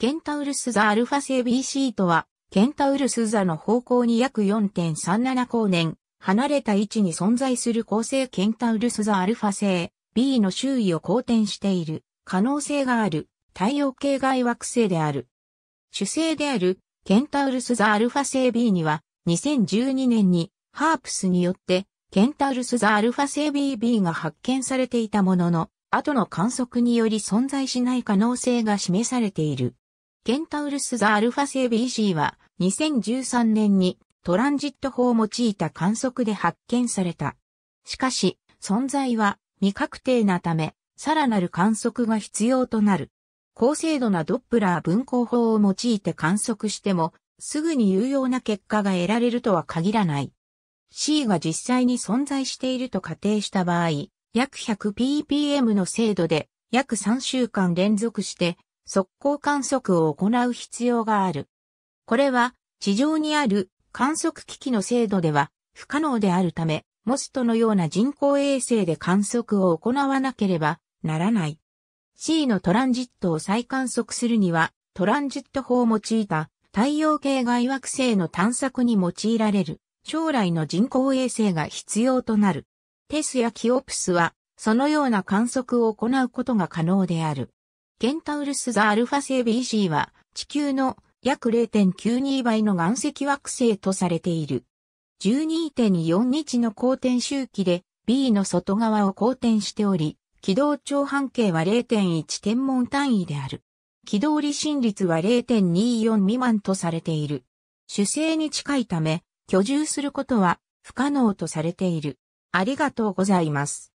ケンタウルス座アルファ星 BC とは、ケンタウルス座の方向に約4.37光年、離れた位置に存在する恒星ケンタウルス座アルファ星 B の周囲を公転している可能性がある太陽系外惑星である。主星であるケンタウルス座アルファ星 B には2012年にハープスによってケンタウルス座アルファ星 BB が発見されていたものの、後の観測により存在しない可能性が示されている。ケンタウルスザアルファ製 BC は2013年にトランジット法を用いた観測で発見された。しかし、存在は未確定なため、さらなる観測が必要となる。高精度なドップラー分光法を用いて観測しても、すぐに有用な結果が得られるとは限らない。C が実際に存在していると仮定した場合、約 100ppm の精度で、約3週間連続して速攻観測を行う必要がある。これは地上にある観測機器の精度では不可能であるため、モストのような人工衛星で観測を行わなければならない。C のトランジットを再観測するには、トランジット法を用いた太陽系外惑星の探索に用いられる将来の人工衛星が必要となる。テスやキオプスはそのような観測を行うことが可能である。ケンタウルスザアルファ星 BC は地球の約0.92倍の岩石惑星とされている。12.4日の公転周期で B の外側を公転しており、軌道長半径は0.1天文単位である。軌道離心率は0.24未満とされている。主星に近いため、居住することは不可能とされている。ありがとうございます。